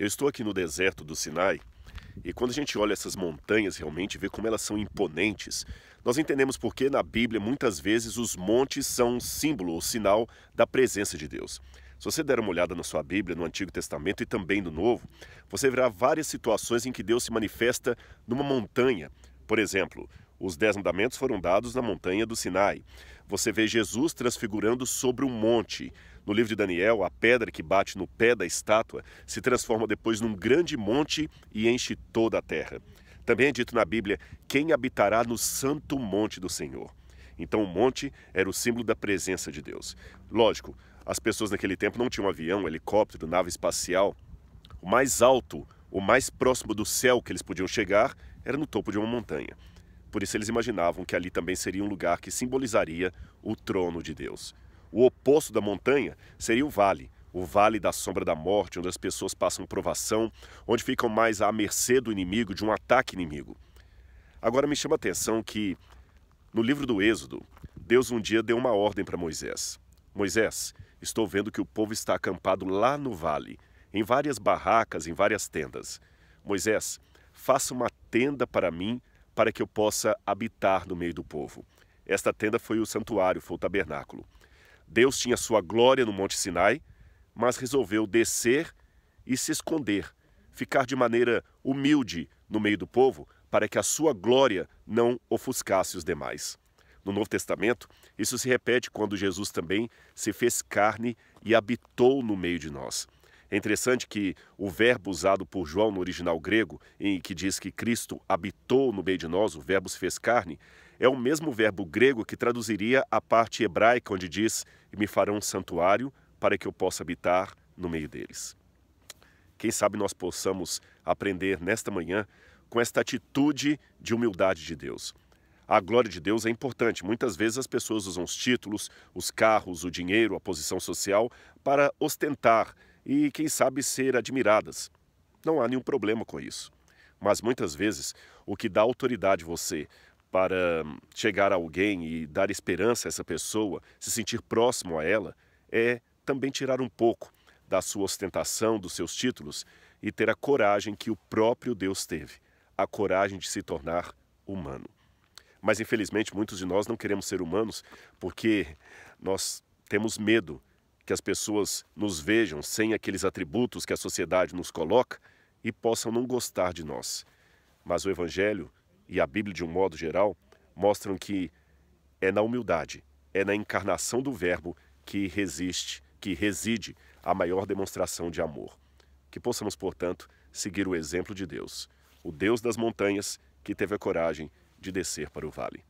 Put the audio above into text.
Eu estou aqui no deserto do Sinai e quando a gente olha essas montanhas realmente, vê como elas são imponentes, nós entendemos porque na Bíblia muitas vezes os montes são um símbolo ou sinal da presença de Deus. Se você der uma olhada na sua Bíblia, no Antigo Testamento e também no Novo, você verá várias situações em que Deus se manifesta numa montanha. Por exemplo, os dez mandamentos foram dados na montanha do Sinai. Você vê Jesus transfigurando sobre um monte. No livro de Daniel, a pedra que bate no pé da estátua se transforma depois num grande monte e enche toda a terra. Também é dito na Bíblia: quem habitará no santo monte do Senhor. Então, o monte era o símbolo da presença de Deus. Lógico, as pessoas naquele tempo não tinham avião, helicóptero, nave espacial. O mais alto, o mais próximo do céu que eles podiam chegar era no topo de uma montanha. Por isso eles imaginavam que ali também seria um lugar que simbolizaria o trono de Deus. O oposto da montanha seria o vale, o vale da sombra da morte, onde as pessoas passam provação, onde ficam mais à mercê do inimigo, de um ataque inimigo. Agora me chama a atenção que no livro do Êxodo, Deus um dia deu uma ordem para Moisés. Moisés, estou vendo que o povo está acampado lá no vale, em várias barracas, em várias tendas. Moisés, faça uma tenda para mim para que eu possa habitar no meio do povo. Esta tenda foi o santuário, foi o tabernáculo. Deus tinha sua glória no Monte Sinai, mas resolveu descer e se esconder, ficar de maneira humilde no meio do povo, para que a sua glória não ofuscasse os demais. No Novo Testamento, isso se repete quando Jesus também se fez carne e habitou no meio de nós. É interessante que o verbo usado por João no original grego, em que diz que Cristo habitou no meio de nós, o verbo se fez carne, é o mesmo verbo grego que traduziria a parte hebraica onde diz: "Me farão um santuário para que eu possa habitar no meio deles". Quem sabe nós possamos aprender nesta manhã com esta atitude de humildade de Deus. A glória de Deus é importante. Muitas vezes as pessoas usam os títulos, os carros, o dinheiro, a posição social para ostentar e, quem sabe, ser admiradas. Não há nenhum problema com isso. Mas muitas vezes o que dá autoridade você para chegar a alguém e dar esperança a essa pessoa, se sentir próximo a ela, é também tirar um pouco da sua ostentação, dos seus títulos e ter a coragem que o próprio Deus teve, a coragem de se tornar humano. Mas infelizmente muitos de nós não queremos ser humanos porque nós temos medo que as pessoas nos vejam sem aqueles atributos que a sociedade nos coloca e possam não gostar de nós. Mas o Evangelho e a Bíblia, de um modo geral, mostram que é na humildade, é na encarnação do Verbo que resiste, que reside a maior demonstração de amor. Que possamos, portanto, seguir o exemplo de Deus, o Deus das montanhas que teve a coragem de descer para o vale.